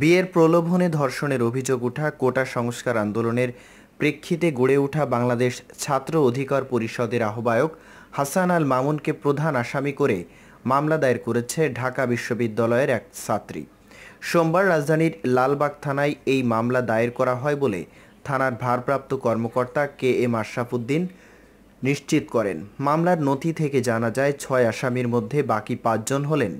বিয়ের প্রলোভনে ধর্ষণের অভিযোগ ওঠা কোটা সংস্কার আন্দোলনের প্রেক্ষিতে গড়ে ওঠা বাংলাদেশ ছাত্র অধিকার পরিষদের আহ্বায়ক হাসান আল মামুনকে প্রধান আসামি করে মামলা দায়ের করেছে ঢাকা বিশ্ববিদ্যালয়ের এক ছাত্রী সোমবার রাজধানীর লালবাগ থানায় এই মামলা দায়ের করা হয় বলে থানার ভারপ্রাপ্ত কর্মকর্তা কে এম আশরাফুদ্দিন নিশ্চিত করেন মামলার নথি থেকে জানা যায় ছয় আসামির মধ্যে বাকি পাঁচজন হলেন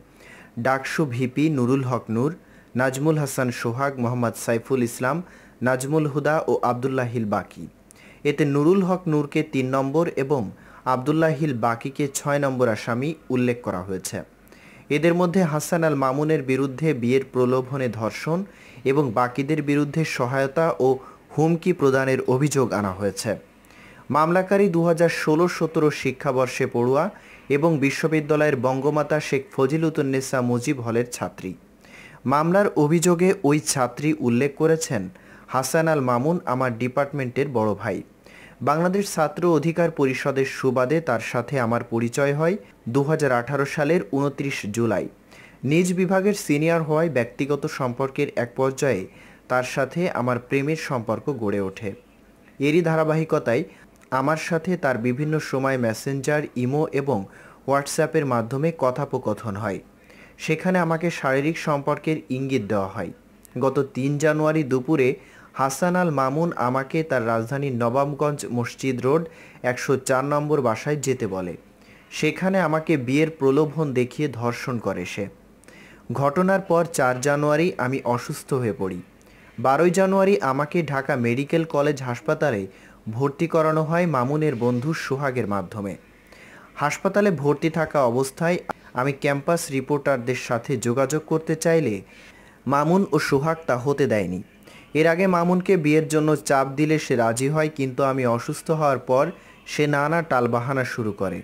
ডাকসু ভিপি নুরুল হক নূর নাজমুল হাসান সোহাগ মোহাম্মদ সাইফুল ইসলাম নাজমুল হুদা ও হিল বাকি এতে নুরুল হক নূরকে তিন নম্বর এবং হিল বাকিকে ছয় নম্বর আসামি উল্লেখ করা হয়েছে এদের মধ্যে হাসান আল মামুনের বিরুদ্ধে বিয়ের প্রলোভনে ধর্ষণ এবং বাকিদের বিরুদ্ধে সহায়তা ও হুমকি প্রদানের অভিযোগ আনা হয়েছে মামলাকারী দু হাজার ষোলো সতেরো শিক্ষাবর্ষে পড়ুয়া এবং বিশ্ববিদ্যালয়ের বঙ্গমাতা শেখ ফজিলুতুন্নেসা মুজিব হলের ছাত্রী মামলার অভিযোগে ওই ছাত্রী উল্লেখ করেছেন হাসান আল মামুন আমার ডিপার্টমেন্টের বড় ভাই বাংলাদেশ ছাত্র অধিকার পরিষদের সুবাদে তার সাথে আমার পরিচয় হয় দু সালের উনত্রিশ জুলাই নিজ বিভাগের সিনিয়র হওয়ায় ব্যক্তিগত সম্পর্কের এক পর্যায়ে তার সাথে আমার প্রেমের সম্পর্ক গড়ে ওঠে এরই ধারাবাহিকতায় আমার সাথে তার বিভিন্ন সময় মেসেঞ্জার ইমো এবং হোয়াটসঅ্যাপের মাধ্যমে কথোপকথন হয় সেখানে আমাকে শারীরিক সম্পর্কের ইঙ্গিত দেওয়া হয় গত তিন জানুয়ারি দুপুরে হাসান আল মামুন আমাকে তার রাজধানীর নবাবগঞ্জ মসজিদ রোড একশো চার নম্বর বাসায় যেতে বলে সেখানে আমাকে বিয়ের প্রলোভন দেখিয়ে ধর্ষণ করে সে ঘটনার পর চার জানুয়ারি আমি অসুস্থ হয়ে পড়ি বারোই জানুয়ারি আমাকে ঢাকা মেডিকেল কলেজ হাসপাতালে ভর্তি করানো হয় মামুনের বন্ধু সোহাগের মাধ্যমে হাসপাতালে ভর্তি থাকা অবস্থায় আমি ক্যাম্পাস রিপোর্টারদের সাথে যোগাযোগ করতে চাইলে মামুন ও সোহাগ তা হতে দেয়নি এর আগে মামুনকে বিয়ের জন্য চাপ দিলে সে রাজি হয় কিন্তু আমি অসুস্থ হওয়ার পর সে নানা টালবাহানা শুরু করে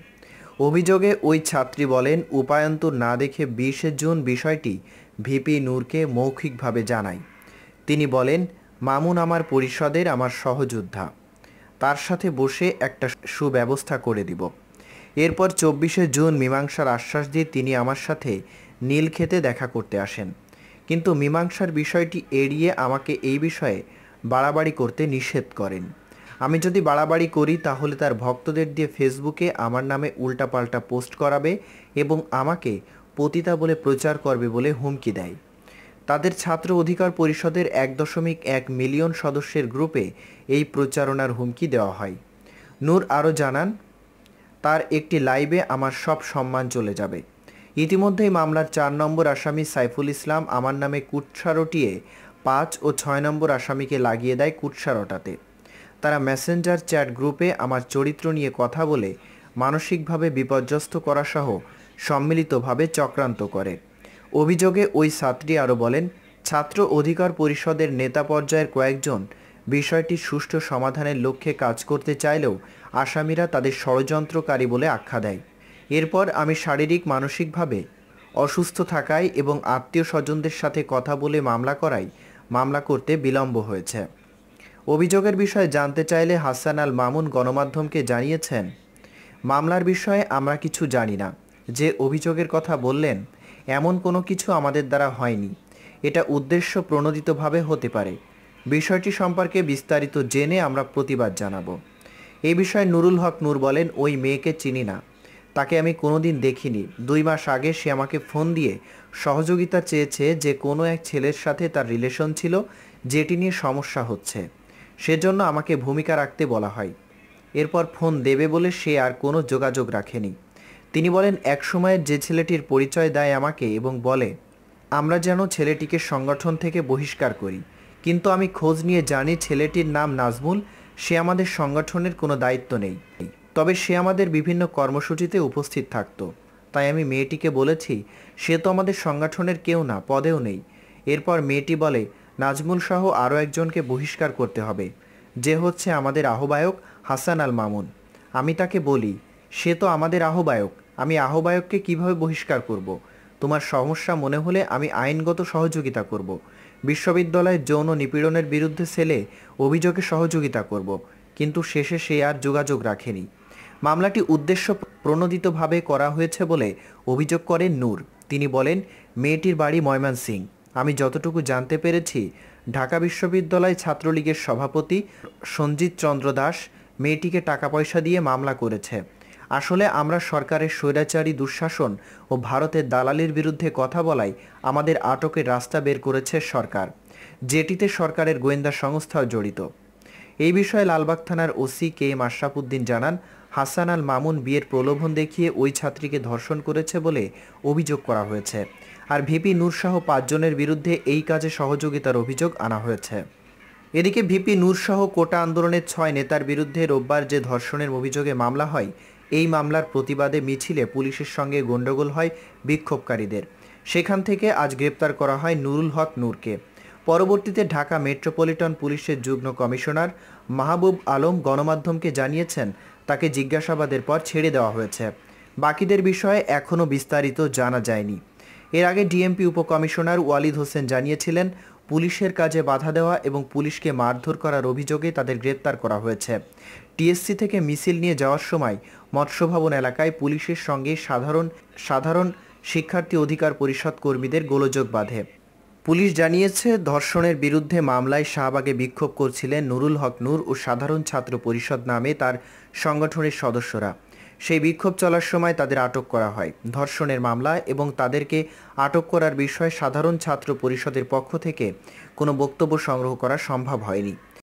অভিযোগে ওই ছাত্রী বলেন উপায়ন্তর না দেখে বিশে জুন বিষয়টি ভিপি নূরকে মৌখিকভাবে জানাই তিনি বলেন মামুন আমার পরিষদের আমার সহযোদ্ধা তার সাথে বসে একটা সুব্যবস্থা করে দিব এরপর চব্বিশে জুন মীমাংসার আশ্বাস দিয়ে তিনি আমার সাথে নীল খেতে দেখা করতে আসেন কিন্তু মীমাংসার বিষয়টি এড়িয়ে আমাকে এই বিষয়ে বাড়াবাড়ি করতে নিষেধ করেন আমি যদি বাড়াবাড়ি করি তাহলে তার ভক্তদের দিয়ে ফেসবুকে আমার নামে উল্টাপাল্টা পোস্ট করাবে এবং আমাকে পতিতা বলে প্রচার করবে বলে হুমকি দেয় তাদের ছাত্র অধিকার পরিষদের এক দশমিক এক মিলিয়ন সদস্যের গ্রুপে এই প্রচারণার হুমকি দেওয়া হয় নূর আরও জানান তার একটি লাইভে আমার সব সম্মান চলে যাবে ইতিমধ্যেই মামলার চার নম্বর আসামি সাইফুল ইসলাম আমার নামে কুৎসা রটিয়ে পাঁচ ও ছয় নম্বর আসামিকে লাগিয়ে দেয় কুৎসা রটাতে তারা মেসেঞ্জার চ্যাট গ্রুপে আমার চরিত্র নিয়ে কথা বলে মানসিকভাবে বিপর্যস্ত করা সহ সম্মিলিতভাবে চক্রান্ত করে অভিযোগে ওই ছাত্রী আরও বলেন ছাত্র অধিকার পরিষদের নেতা পর্যায়ের কয়েকজন বিষয়টি সুষ্ঠু সমাধানের লক্ষ্যে কাজ করতে চাইলেও আসামিরা তাদের ষড়যন্ত্রকারী বলে আখ্যা দেয় এরপর আমি শারীরিক মানসিকভাবে অসুস্থ থাকায় এবং আত্মীয় স্বজনদের সাথে কথা বলে মামলা করাই মামলা করতে বিলম্ব হয়েছে অভিযোগের বিষয়ে জানতে চাইলে হাসান আল মামুন গণমাধ্যমকে জানিয়েছেন মামলার বিষয়ে আমরা কিছু জানি না যে অভিযোগের কথা বললেন এমন কোনো কিছু আমাদের দ্বারা হয়নি এটা উদ্দেশ্য প্রণোদিতভাবে হতে পারে বিষয়টি সম্পর্কে বিস্তারিত জেনে আমরা প্রতিবাদ জানাবো এ বিষয়ে নুরুল হক নূর বলেন ওই মেয়েকে চিনি না তাকে আমি কোনোদিন দেখিনি দুই মাস আগে সে আমাকে ফোন দিয়ে সহযোগিতা চেয়েছে যে কোনো এক ছেলের সাথে তার রিলেশন ছিল যেটি নিয়ে সমস্যা হচ্ছে সেজন্য আমাকে ভূমিকা রাখতে বলা হয় এরপর ফোন দেবে বলে সে আর কোনো যোগাযোগ রাখেনি তিনি বলেন এক সময়ে যে ছেলেটির পরিচয় দেয় আমাকে এবং বলে আমরা যেন ছেলেটিকে সংগঠন থেকে বহিষ্কার করি কিন্তু আমি খোঁজ নিয়ে জানি ছেলেটির নাম নাজমুল সে আমাদের সংগঠনের কোনো দায়িত্ব নেই তবে সে আমাদের বিভিন্ন কর্মসূচিতে উপস্থিত থাকত তাই আমি মেয়েটিকে বলেছি সে তো আমাদের সংগঠনের কেউ না পদেও নেই এরপর মেয়েটি বলে নাজমুল সহ আরও একজনকে বহিষ্কার করতে হবে যে হচ্ছে আমাদের আহ্বায়ক হাসান আল মামুন আমি তাকে বলি সে তো আমাদের আহ্বায়ক আমি আহ্বায়ককে কিভাবে বহিষ্কার করব। তোমার সমস্যা মনে হলে আমি আইনগত সহযোগিতা করব। বিশ্ববিদ্যালয়ে যৌন নিপীড়নের বিরুদ্ধে ছেলে অভিযোগে সহযোগিতা করব কিন্তু শেষে সে আর যোগাযোগ রাখেনি মামলাটি উদ্দেশ্য প্রণোদিতভাবে করা হয়েছে বলে অভিযোগ করেন নূর তিনি বলেন মেয়েটির বাড়ি ময়মনসিং আমি যতটুকু জানতে পেরেছি ঢাকা বিশ্ববিদ্যালয় ছাত্রলীগের সভাপতি সঞ্জিত চন্দ্র দাস মেয়েটিকে টাকা পয়সা দিয়ে মামলা করেছে আসলে আমরা সরকারের স্বৈরাচারী দুঃশাসন ও ভারতের দালালির বিরুদ্ধে কথা বলাই আমাদের আটকের রাস্তা বের করেছে সরকার যেটিতে সরকারের গোয়েন্দা সংস্থাও জড়িত এই বিষয়ে লালবাগ থানার ওসি কে এম আশরাফুদ্দিন জানান হাসান আল মামুন বিয়ের প্রলোভন দেখিয়ে ওই ছাত্রীকে ধর্ষণ করেছে বলে অভিযোগ করা হয়েছে আর ভিপি নূরসহ পাঁচজনের বিরুদ্ধে এই কাজে সহযোগিতার অভিযোগ আনা হয়েছে এদিকে ভিপি নূরসহ কোটা আন্দোলনের ছয় নেতার বিরুদ্ধে রোববার যে ধর্ষণের অভিযোগে মামলা হয় এই মামলার প্রতিবাদে মিছিলে পুলিশের সঙ্গে গণ্ডগোল হয় বিক্ষোভকারীদের সেখান থেকে আজ গ্রেপ্তার করা হয় নুরুল হক নূরকে পরবর্তীতে ঢাকা মেট্রোপলিটন পুলিশের যুগ্ম কমিশনার মাহবুব আলম গণমাধ্যমকে জানিয়েছেন তাকে জিজ্ঞাসাবাদের পর ছেড়ে দেওয়া হয়েছে বাকিদের বিষয়ে এখনও বিস্তারিত জানা যায়নি এর আগে ডিএমপি উপকমিশনার ওয়ালিদ হোসেন জানিয়েছিলেন পুলিশের কাজে বাধা দেওয়া এবং পুলিশকে মারধর করার অভিযোগে তাদের গ্রেপ্তার করা হয়েছে টিএসসি থেকে মিছিল নিয়ে যাওয়ার সময় মৎস্যভবন এলাকায় পুলিশের সঙ্গে সাধারণ সাধারণ শিক্ষার্থী অধিকার পরিষদ কর্মীদের গোলযোগ বাঁধে পুলিশ জানিয়েছে ধর্ষণের বিরুদ্ধে মামলায় শাহবাগে বিক্ষোভ করছিলেন নুরুল হক নূর ও সাধারণ ছাত্র পরিষদ নামে তার সংগঠনের সদস্যরা সেই বিক্ষোভ চলার সময় তাদের আটক করা হয় ধর্ষণের মামলা এবং তাদেরকে আটক করার বিষয়ে সাধারণ ছাত্র পরিষদের পক্ষ থেকে কোনো বক্তব্য সংগ্রহ করা সম্ভব হয়নি